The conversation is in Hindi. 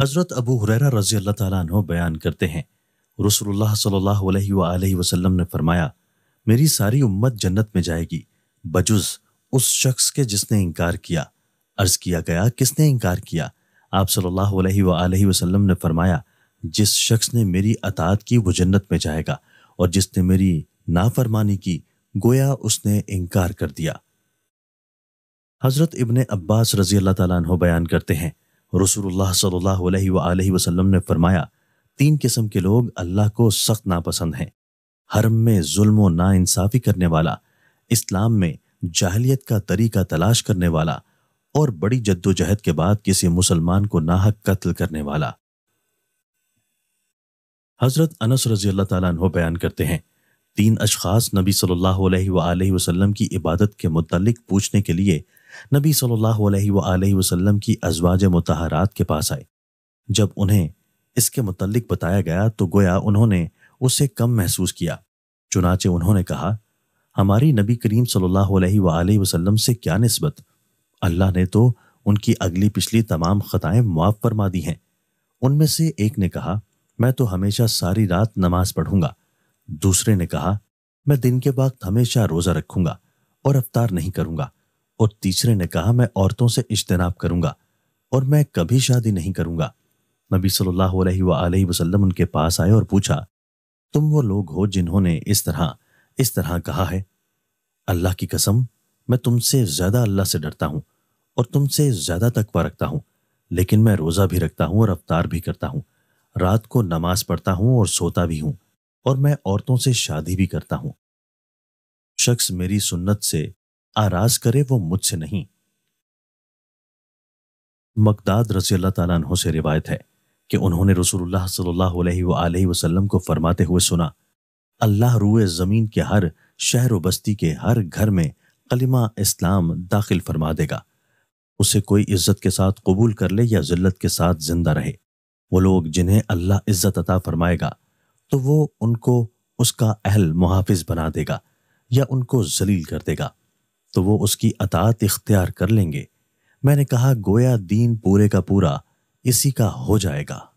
हज़रत अबू हुरैरा रजी अल्लाह तु बयान करते हैं रसोल्ला सल्लल्लाहु अलैहि वसल्लम ने फरमाया मेरी सारी उम्मत जन्नत में जाएगी बजुज उस शख्स के जिसने इनकार किया अर्ज किया गया किसने इनकार किया आप सल्लल्लाहु अलैहि वसल्लम ने फरमाया जिस शख्स ने मेरी अतात की वो जन्नत में जाएगा और जिसने मेरी नाफरमानी की गोया उसने इनकार कर दिया हज़रत इबन अब्बास रजी अल्लाह तन बयान करते हैं रसूलुल्लाह सल्लल्लाहु अलैहि वसल्लम ने फरमाया तीन किस्म के लोग अल्लाह को सख्त नापसंद हैं हरम में जुल्म नाइंसाफ़ी करने वाला इस्लाम में जाहलियत का तरीका तलाश करने वाला और बड़ी जद्दोजहद के बाद किसी मुसलमान को नाहक कत्ल करने वाला हजरत अनस रजी अल्लाह तु बयान करते हैं तीन अशखास नबी सल्लल्लाहु अलैहि वसल्लम की इबादत के मुतलक पूछने के लिए नबी सल्लल्लाहु अलैहि वसल्लम की अजवाज मतहरात के पास आए जब उन्हें इसके मुतलक बताया गया तो गोया उन्होंने उसे कम महसूस किया चुनाचे उन्होंने कहा हमारी नबी करीम सल्लल्लाहु अलैहि वसल्लम से क्या नस्बत अल्लाह ने तो उनकी अगली पिछली तमाम खतएं मुआफ़ फरमा दी हैं उनमें से एक ने कहा मैं तो हमेशा सारी रात नमाज पढ़ूंगा दूसरे ने कहा मैं दिन के वक्त हमेशा रोज़ा रखूंगा और अवतार नहीं करूंगा और तीसरे ने कहा मैं औरतों से इज्तनाब करूंगा और मैं कभी शादी नहीं करूंगा नबी सल्लल्लाहु अलैहि वसल्लम उनके पास आए और पूछा तुम वो लोग हो जिन्होंने इस तरह इस तरह कहा है अल्लाह की कसम मैं तुमसे ज्यादा अल्लाह से डरता हूँ और तुमसे ज्यादा तकवा रखता हूँ लेकिन मैं रोज़ा भी रखता हूँ और अवतार भी करता हूँ रात को नमाज पढ़ता हूँ और सोता भी हूँ और मैं औरतों से शादी भी करता हूँ शख्स मेरी सुन्नत से आराज करे वो मुझसे नहीं मकदाद रजी अल्लाह तु से रिवायत है कि उन्होंने रसूलुल्लाह सल्लल्लाहु अलैहि वसल्लम को फरमाते हुए सुना अल्लाह रूए ज़मीन के हर शहर बस्ती के हर घर में कलिमा इस्लाम दाखिल फरमा देगा उसे कोई इज्जत के साथ कबूल कर ले या जिल्लत के साथ जिंदा रहे वो लोग जिन्हें अल्लाह इज्जत अता फरमाएगा तो वो उनको उसका अहल मुहाफिज बना देगा या उनको जलील कर देगा तो वो उसकी अतात इख्तियार कर लेंगे मैंने कहा गोया दीन पूरे का पूरा इसी का हो जाएगा